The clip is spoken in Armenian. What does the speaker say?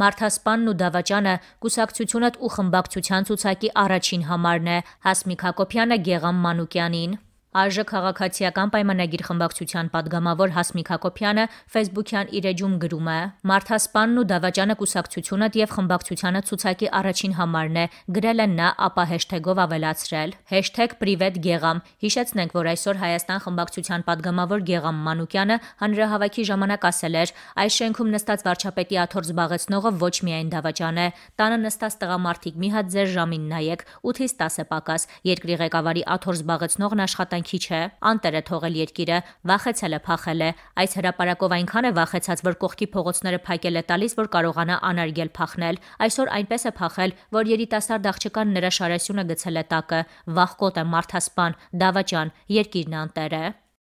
Մարդասպանն ու դավաճանը կուսակցությունդ ու խմբակցության ցուցակի առաջին համարն է, Հասմիկ Հակոբյանը՝ Գեղամ Մանուկյանին: Արժե քաղաքացիական պայմանագիր խմբակցության падգամավոր Հասմիկ Հակոբյանը Facebook-յան իր էջում գրում է. «Մարդասպանն ու դավաճանը կուսակցությունը եւ խմբակցությանը ցուցակի առաջին համարն է», գրել են նա, ապա հեշթեգով ավելացրել. #privetgegam Հիշեցնենք, որ այսօր Հայաստան խմբակցության падգամավոր Գեգամ Մանուկյանը հանրահավաքի ժամանակ ասել էր. «Այս շենքում նստած վարչապետի աթոռ զբաղեցնողը ոչ միայն դավաճան է, տանը նստած տղամարդիկ մի հատ ձեր ժամին նայեք, 8-ից 10 է պակաս, երկրի ղեկավարի աթոռ զբաղեցնողն աշխատանքի այն քիչ է, անտեր է թողել երկիրը, վախեցել է, փախել է, այս հրաապարակով այնքան է վախեցած, որ կողքի փողոցները փակել է տալիս, որ կարողանա անարգել փախնել։ Այսօր այնպես է փախել, որ երիտասարդ աղջկան նրա շարասյունը գցել է տակը, վախկոտ է, մարդասպան, դավաճան, երկիրն անտեր է։